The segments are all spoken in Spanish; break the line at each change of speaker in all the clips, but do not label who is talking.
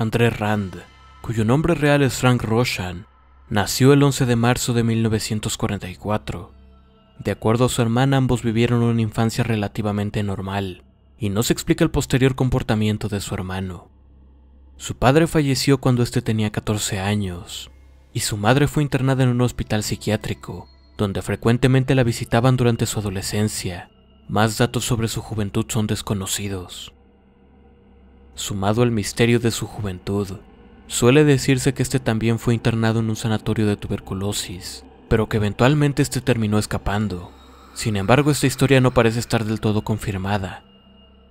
André Rand, cuyo nombre real es Frank Roshan, nació el 11 de marzo de 1944. De acuerdo a su hermana, ambos vivieron una infancia relativamente normal, y no se explica el posterior comportamiento de su hermano. Su padre falleció cuando éste tenía 14 años, y su madre fue internada en un hospital psiquiátrico, donde frecuentemente la visitaban durante su adolescencia. Más datos sobre su juventud son desconocidos sumado al misterio de su juventud. Suele decirse que este también fue internado en un sanatorio de tuberculosis, pero que eventualmente este terminó escapando. Sin embargo, esta historia no parece estar del todo confirmada.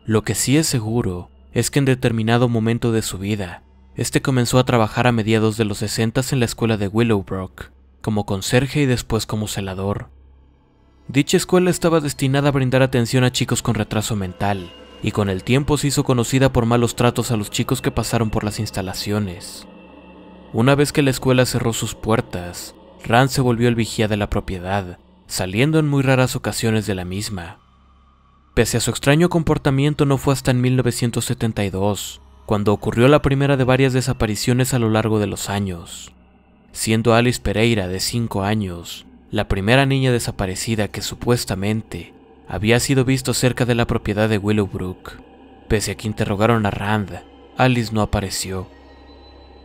Lo que sí es seguro es que en determinado momento de su vida, este comenzó a trabajar a mediados de los 60 en la escuela de Willowbrook, como conserje y después como celador. Dicha escuela estaba destinada a brindar atención a chicos con retraso mental, y con el tiempo se hizo conocida por malos tratos a los chicos que pasaron por las instalaciones. Una vez que la escuela cerró sus puertas, Rand se volvió el vigía de la propiedad, saliendo en muy raras ocasiones de la misma. Pese a su extraño comportamiento no fue hasta en 1972, cuando ocurrió la primera de varias desapariciones a lo largo de los años, siendo Alice Pereira, de 5 años, la primera niña desaparecida que supuestamente había sido visto cerca de la propiedad de Willowbrook. Pese a que interrogaron a Rand, Alice no apareció.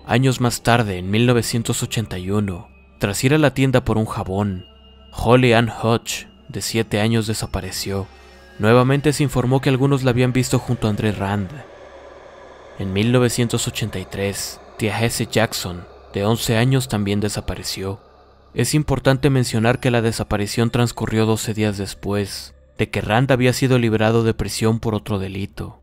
Años más tarde, en 1981, tras ir a la tienda por un jabón, Holly Ann Hodge, de 7 años, desapareció. Nuevamente se informó que algunos la habían visto junto a André Rand. En 1983, tía Hesse Jackson, de 11 años, también desapareció. Es importante mencionar que la desaparición transcurrió 12 días después, de que Rand había sido liberado de prisión por otro delito.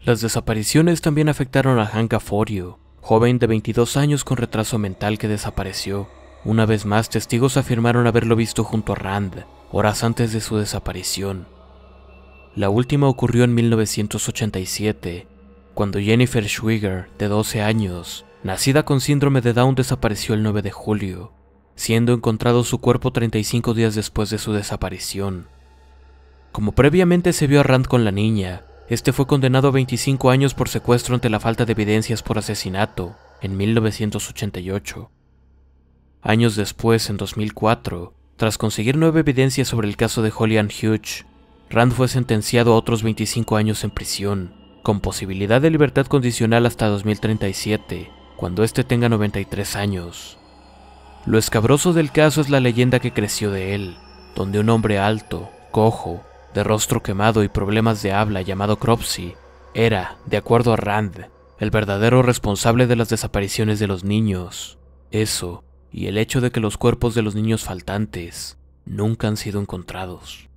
Las desapariciones también afectaron a Hank Forio, joven de 22 años con retraso mental que desapareció. Una vez más, testigos afirmaron haberlo visto junto a Rand, horas antes de su desaparición. La última ocurrió en 1987, cuando Jennifer Schwiger, de 12 años, nacida con síndrome de Down, desapareció el 9 de julio, siendo encontrado su cuerpo 35 días después de su desaparición. Como previamente se vio a Rand con la niña, este fue condenado a 25 años por secuestro ante la falta de evidencias por asesinato en 1988. Años después, en 2004, tras conseguir nueva evidencia sobre el caso de Holly Ann Hughes, Rand fue sentenciado a otros 25 años en prisión, con posibilidad de libertad condicional hasta 2037, cuando éste tenga 93 años. Lo escabroso del caso es la leyenda que creció de él, donde un hombre alto, cojo, de rostro quemado y problemas de habla llamado Cropsy, era, de acuerdo a Rand, el verdadero responsable de las desapariciones de los niños. Eso, y el hecho de que los cuerpos de los niños faltantes nunca han sido encontrados.